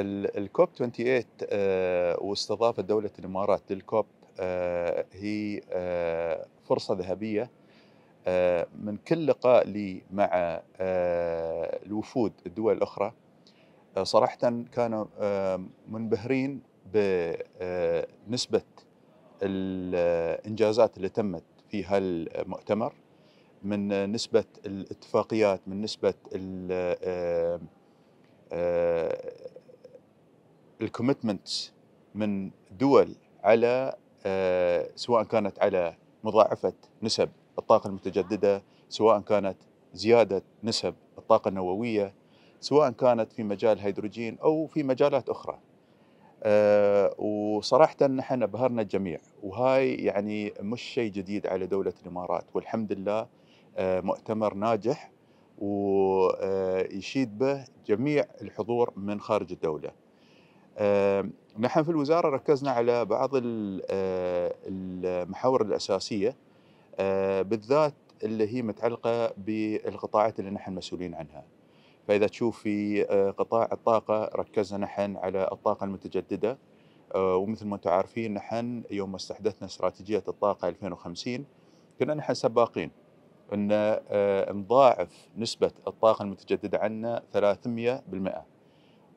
الكوب 28 واستضافة دولة الإمارات للكوب آه، هي آه، فرصة ذهبية آه، من كل لقاء لي مع الوفود الدول الأخرى صراحة كانوا منبهرين بنسبة الإنجازات اللي تمت في هالمؤتمر من نسبة الاتفاقيات من نسبة الكوميتمنت من دول على آه، سواء كانت على مضاعفه نسب الطاقه المتجدده سواء كانت زياده نسب الطاقه النوويه سواء كانت في مجال هيدروجين او في مجالات اخرى أه وصراحة نحن أبهرنا الجميع وهاي يعني مش شيء جديد على دولة الإمارات والحمد لله أه مؤتمر ناجح ويشيد آه، به جميع الحضور من خارج الدولة نحن في الوزارة ركزنا على بعض آه، المحاور الأساسية آه، بالذات اللي هي متعلقة بالقطاعات اللي نحن مسؤولين عنها فإذا تشوف في آه، قطاع الطاقة ركزنا نحن على الطاقة المتجددة ومثل ما انتم عارفين نحن يوم ما استحدثنا استراتيجية الطاقة 2050 كنا نحن سباقين أن نضاعف نسبة الطاقة المتجددة عنا 300%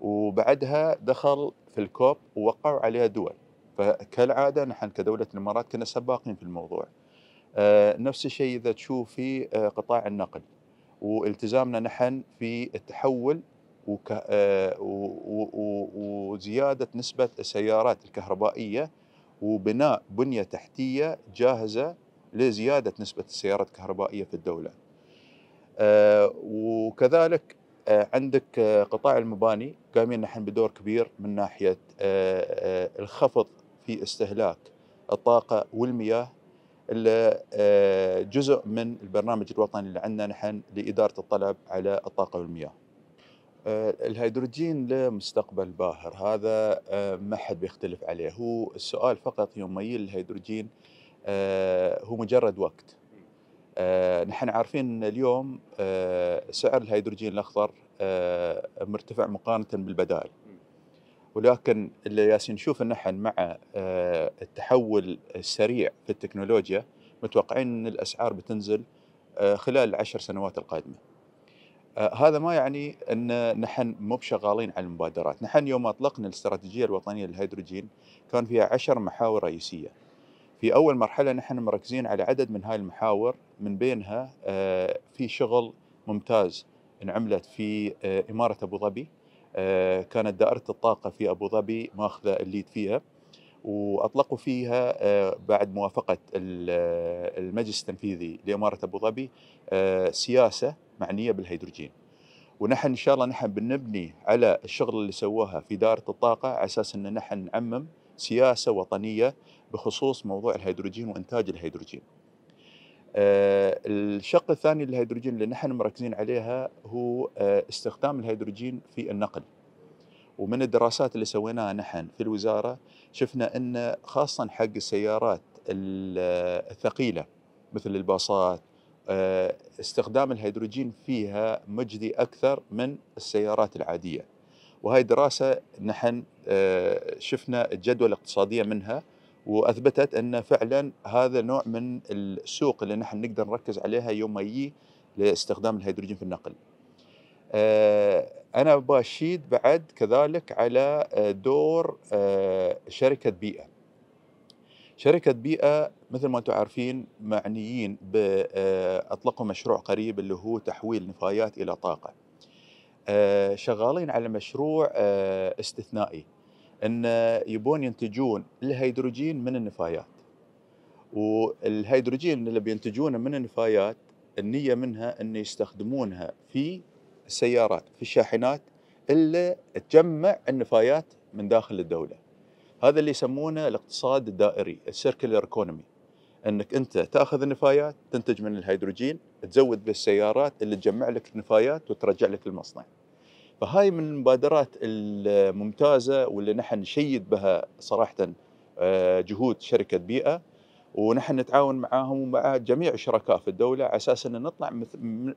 وبعدها دخل في الكوب ووقعوا عليها دول فكالعاده نحن كدوله الامارات كنا سباقين في الموضوع آه، نفس الشيء اذا تشوفي آه، قطاع النقل والتزامنا نحن في التحول آه، وزياده نسبه السيارات الكهربائيه وبناء بنيه تحتيه جاهزه لزياده نسبه السيارات الكهربائيه في الدوله. وكذلك آه، عندك آه، قطاع المباني قايمين نحن بدور كبير من ناحيه آه، الخفض في استهلاك الطاقه والمياه اللي جزء من البرنامج الوطني اللي عندنا نحن لاداره الطلب على الطاقه والمياه. الهيدروجين له مستقبل باهر هذا ما حد بيختلف عليه هو السؤال فقط يوم ميل الهيدروجين هو مجرد وقت آه، نحن عارفين اليوم آه، سعر الهيدروجين الاخضر آه، مرتفع مقارنه بالبدائل ولكن اللي ياسين نشوف نحن مع التحول السريع في التكنولوجيا متوقعين ان الاسعار بتنزل خلال العشر سنوات القادمه. هذا ما يعني ان نحن مو بشغالين على المبادرات، نحن يوم اطلقنا الاستراتيجيه الوطنيه للهيدروجين كان فيها عشر محاور رئيسيه. في اول مرحله نحن مركزين على عدد من هاي المحاور من بينها آه، في شغل ممتاز انعملت في آه، اماره ابو ظبي آه، كانت دائره الطاقه في ابو ظبي ماخذه الليد فيها واطلقوا فيها بعد موافقه المجلس التنفيذي لاماره ابو ظبي سياسه معنيه بالهيدروجين ونحن ان شاء الله نحن بنبني على الشغل اللي سووها في دائره الطاقه على اساس ان نحن نعمم سياسه وطنيه بخصوص موضوع الهيدروجين وانتاج الهيدروجين. آه، الشق الثاني للهيدروجين اللي نحن مركزين عليها هو آه، استخدام الهيدروجين في النقل. ومن الدراسات اللي سويناها نحن في الوزاره شفنا ان خاصه حق السيارات آه، الثقيله مثل الباصات استخدام الهيدروجين فيها مجدي اكثر من السيارات العاديه. وهي دراسة نحن آه، شفنا الجدوى الاقتصادية منها وأثبتت أن فعلا هذا نوع من السوق اللي نحن نقدر نركز عليها يوم ما يجي لاستخدام الهيدروجين في النقل آه، أنا باشيد بعد كذلك على آه، دور شركة بيئة شركة بيئة مثل ما أنتم عارفين معنيين بأطلقوا مشروع قريب اللي هو تحويل نفايات إلى طاقة آه، شغالين على مشروع آه، استثنائي ان يبون ينتجون الهيدروجين من النفايات والهيدروجين اللي بينتجونه من النفايات النيه منها ان يستخدمونها في السيارات في الشاحنات اللي تجمع النفايات من داخل الدوله هذا اللي يسمونه الاقتصاد الدائري السيركلر ايكونومي انك انت تاخذ النفايات تنتج من الهيدروجين تزود بالسيارات اللي تجمع لك النفايات وترجع لك المصنع فهاي من المبادرات الممتازه واللي نحن نشيد بها صراحه آه، جهود شركه بيئه ونحن نتعاون معاهم ومع جميع الشركاء في الدوله على اساس ان نطلع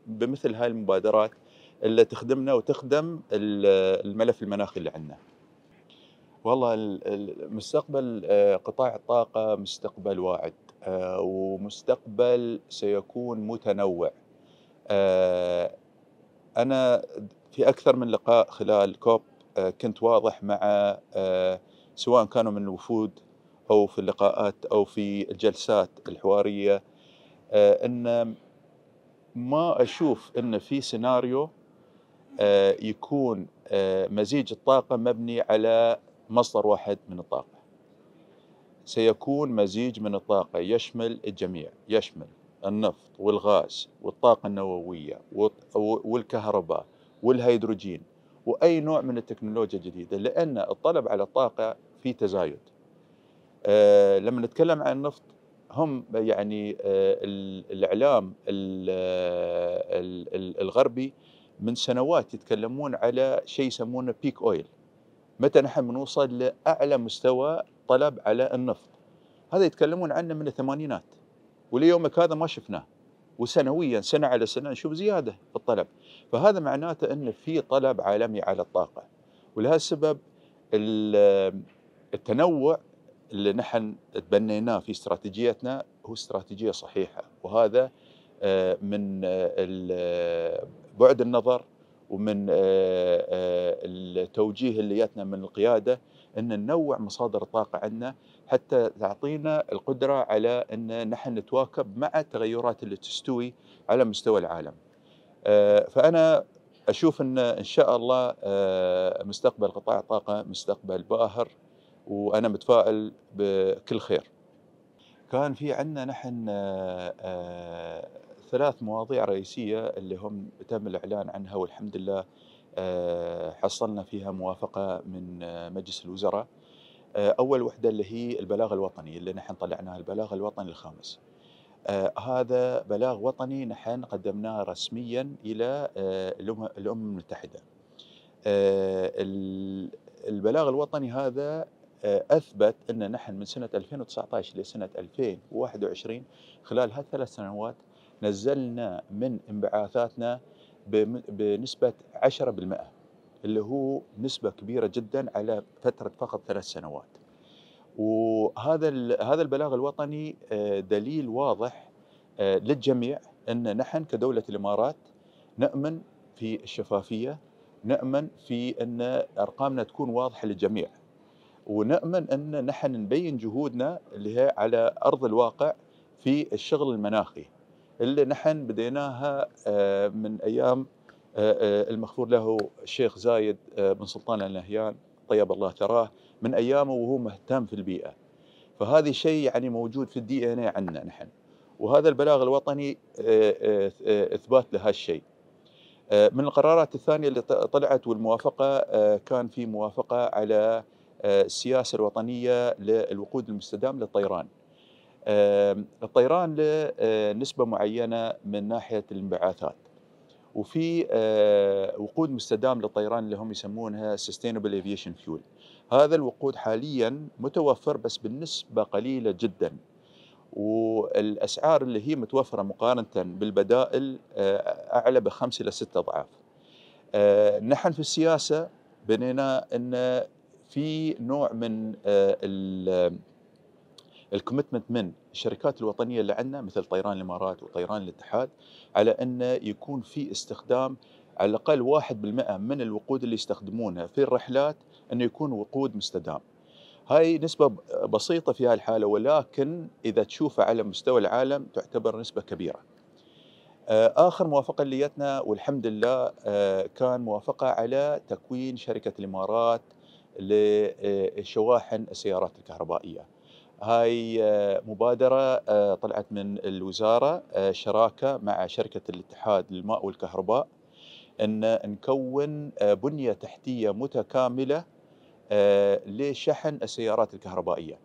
بمثل هاي المبادرات اللي تخدمنا وتخدم الملف المناخي اللي عندنا. والله مستقبل آه، قطاع الطاقه مستقبل واعد آه، ومستقبل سيكون متنوع. انا في اكثر من لقاء خلال كوب آه، كنت واضح مع آه، سواء كانوا من الوفود او في اللقاءات او في الجلسات الحواريه آه، ان ما اشوف ان في سيناريو يكون مزيج الطاقه مبني على مصدر واحد من الطاقه سيكون مزيج من الطاقه يشمل الجميع يشمل النفط والغاز والطاقة النووية والكهرباء والهيدروجين وأي نوع من التكنولوجيا الجديدة لأن الطلب على الطاقة في تزايد أه لما نتكلم عن النفط هم يعني أه الإعلام آه، الغربي من سنوات يتكلمون على شيء يسمونه بيك أويل متى نحن بنوصل لأعلى مستوى طلب على النفط هذا يتكلمون عنه من الثمانينات وليومك هذا ما شفناه وسنويا سنه على سنه نشوف زياده في الطلب فهذا معناته ان في طلب عالمي على الطاقه ولهذا السبب التنوع اللي نحن تبنيناه في استراتيجيتنا هو استراتيجيه صحيحه وهذا آه، من آه، بعد النظر ومن آه، التوجيه اللي جاتنا من القياده ان ننوع مصادر الطاقه عندنا حتى تعطينا القدره على ان نحن نتواكب مع التغيرات اللي تستوي على مستوى العالم. آه، فانا اشوف ان ان شاء الله آه، مستقبل قطاع الطاقه مستقبل باهر وانا متفائل بكل خير. كان في عندنا نحن آه، ثلاث مواضيع رئيسيه اللي هم تم الاعلان عنها والحمد لله آه، حصلنا فيها موافقة من آه، مجلس الوزراء آه، أول وحدة اللي هي البلاغ الوطني اللي نحن طلعناه البلاغ الوطني الخامس هذا بلاغ وطني نحن قدمناه رسميا إلى الأمم المتحدة البلاغ الوطني هذا اثبت ان نحن من سنه 2019 لسنه 2021 خلال هالثلاث سنوات نزلنا من انبعاثاتنا بنسبة 10% اللي هو نسبة كبيرة جدا على فترة فقط ثلاث سنوات وهذا هذا البلاغ الوطني آه، دليل واضح آه، للجميع أن نحن كدولة الإمارات نأمن في الشفافية نأمن في أن أرقامنا تكون واضحة للجميع ونأمن أن نحن نبين جهودنا اللي هي على أرض الواقع في الشغل المناخي اللي نحن بديناها آه، من ايام آه، آه، المغفور له الشيخ زايد بن سلطان النهيان طيب الله ثراه من ايامه وهو مهتم في البيئه فهذا شيء يعني موجود في الدي ان اي عندنا نحن وهذا البلاغ الوطني اثبات لهالشيء من القرارات الثانيه اللي طلعت والموافقه كان في موافقه على السياسه الوطنيه للوقود المستدام للطيران الطيران له نسبة معينة من ناحية الانبعاثات وفي وقود مستدام للطيران اللي هم يسمونها سستينبل افيشن فيول هذا الوقود حاليا متوفر بس بالنسبة قليلة جدا والأسعار اللي هي متوفرة مقارنة بالبدائل أعلى بخمسة إلى ستة أضعاف نحن في السياسة بنينا أن في نوع من الكوميتمنت من الشركات الوطنيه اللي عندنا مثل طيران الامارات وطيران الاتحاد على انه يكون في استخدام على الاقل 1% من الوقود اللي يستخدمونها في الرحلات انه يكون وقود مستدام. هاي نسبة بسيطة في هاي الحالة ولكن إذا تشوفها على مستوى العالم تعتبر نسبة كبيرة آه، آخر موافقة ليتنا والحمد لله آه، كان موافقة على تكوين شركة الإمارات لشواحن السيارات الكهربائية هاي آه، مبادرة آه، طلعت من الوزارة آه، شراكة مع شركة الاتحاد للماء والكهرباء أن نكون بنية تحتية متكاملة لشحن السيارات الكهربائية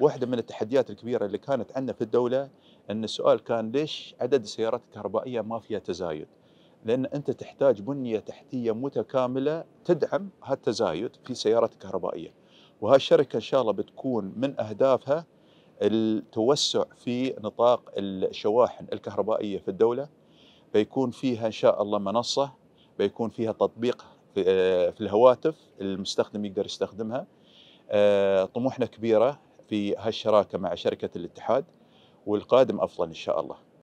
واحدة من التحديات الكبيرة اللي كانت عندنا في الدولة أن السؤال كان ليش عدد السيارات الكهربائية ما فيها تزايد لأن أنت تحتاج بنية تحتية متكاملة تدعم هالتزايد في السيارات الكهربائية وهالشركه ان شاء الله بتكون من اهدافها التوسع في نطاق الشواحن الكهربائيه في الدوله بيكون فيها ان شاء الله منصه بيكون فيها تطبيق في آه، الهواتف المستخدم يقدر يستخدمها آه، طموحنا كبيره في هالشراكه مع شركه الاتحاد والقادم افضل ان شاء الله